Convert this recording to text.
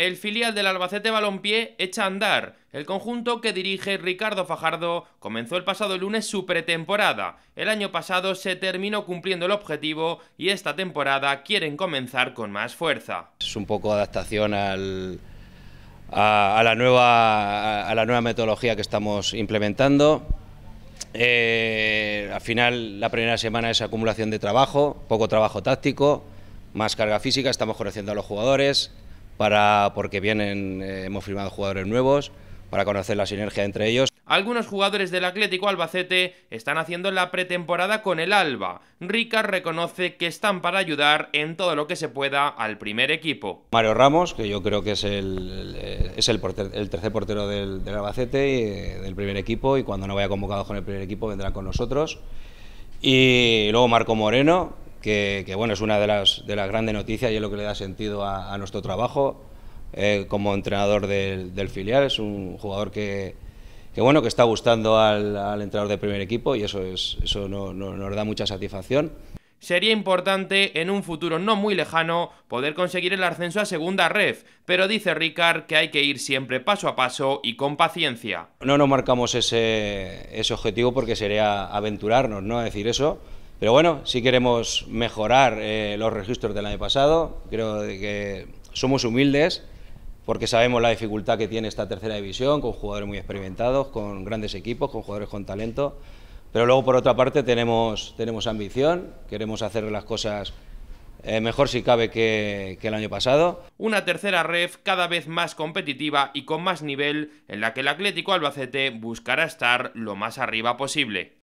El filial del Albacete Balompié echa a andar. El conjunto que dirige Ricardo Fajardo comenzó el pasado lunes su pretemporada. El año pasado se terminó cumpliendo el objetivo y esta temporada quieren comenzar con más fuerza. Es un poco adaptación a, la nueva, metodología que estamos implementando. Eh, al final, la primera semana es acumulación de trabajo, poco trabajo táctico, más carga física, estamos conociendo a los jugadores para, porque vienen, eh, hemos firmado jugadores nuevos, para conocer la sinergia entre ellos. Algunos jugadores del Atlético Albacete están haciendo la pretemporada con el Alba. Rica reconoce que están para ayudar en todo lo que se pueda al primer equipo. Mario Ramos, que yo creo que es el, eh, es el, tercer portero del, del Albacete, eh, del primer equipo, y cuando no vaya convocado con el primer equipo vendrá con nosotros. Y luego Marco Moreno, que, bueno, es una de las, grandes noticias y es lo que le da sentido a, nuestro trabajo eh, como entrenador del, filial. Es un jugador que, que bueno, que está gustando al, al, entrenador del primer equipo y eso, eso nos da mucha satisfacción. Sería importante en un futuro no muy lejano poder conseguir el ascenso a segunda ref, pero dice Ricard que hay que ir siempre paso a paso y con paciencia. No nos marcamos ese, objetivo porque sería aventurarnos, ¿no? A decir eso, pero bueno, si queremos mejorar eh, los registros del año pasado. Creo que somos humildes porque sabemos la dificultad que tiene esta tercera división, con jugadores muy experimentados, con grandes equipos, con jugadores con talento. Pero luego, por otra parte, tenemos, ambición, queremos hacer las cosas eh, mejor si cabe que, que, el año pasado. Una tercera ref cada vez más competitiva y con más nivel, en la que el Atlético Albacete buscará estar lo más arriba posible.